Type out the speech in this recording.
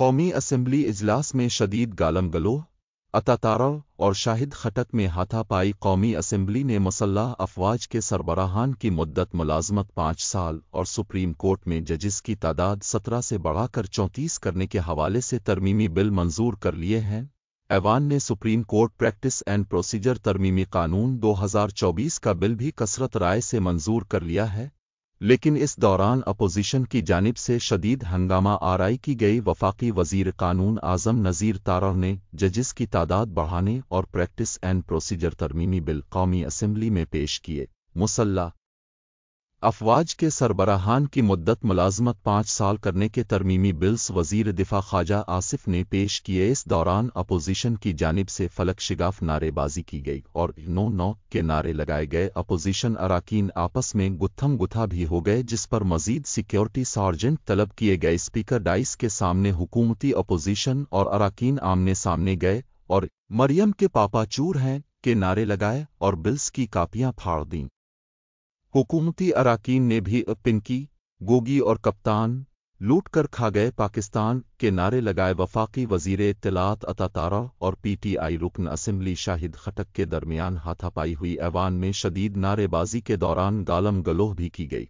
कौमी असम्बली इजलास में शदीद गालम गलोह अतातारा और शाहिद खटक में हाथापाई कौमी असम्बली ने मसल्ह अफवाज के सरबराहान की मुद्दत मुलाजमत पाँच साल और सुप्रीम कोर्ट में जजिस की तादाद सत्रह से बढ़ाकर चौंतीस करने के हवाले से तरमीमी बिल मंजूर कर लिए हैं ऐवान ने Supreme Court practice and procedure तरमीमी कानून 2024 का बिल भी कसरत राय से मंजूर कर लिया है लेकिन इस दौरान अपोजिशन की जानिब से शदीद हंगामा आरई की गई वफाकी वजीर कानून आजम नज़ीर तारर ने जजिस की तादाद बढ़ाने और प्रैक्टिस एंड प्रोसीजर तरमीमी बिल कौमी असम्बली में पेश किए मुसल्ला अफवाज के सरबराहान की मुद्दत मुलाजमत पांच साल करने के तरमीमी बिल्स वजीर दिफा ख्वाजा आसिफ ने पेश किए इस दौरान अपोजिशन की जानब से फलक शिगाफ नारेबाजी की गई और नो नौ के नारे लगाए गए अपोजिशन अरकान आपस में गुत्थम गुथा भी हो गए जिस पर मजीद सिक्योरिटी सार्जेंट तलब किए गए स्पीकर डाइस के सामने हुकूमती अपोजिशन और अरकान आमने सामने गए और मरियम के पापा चूर हैं के नारे लगाए और बिल्स की कापियां फाड़ दीं हुकूमती अरकान ने भी पिनकी गोगी और कप्तान लूट कर खा गए पाकिस्तान के नारे लगाए वफाकी वजीर अता अतातारा और पीटीआई रुकन असम्बली शाहिद खटक के दरमियान हाथापाई हुई ऐवान में शदीद नारेबाजी के दौरान गालम गलोह भी की गई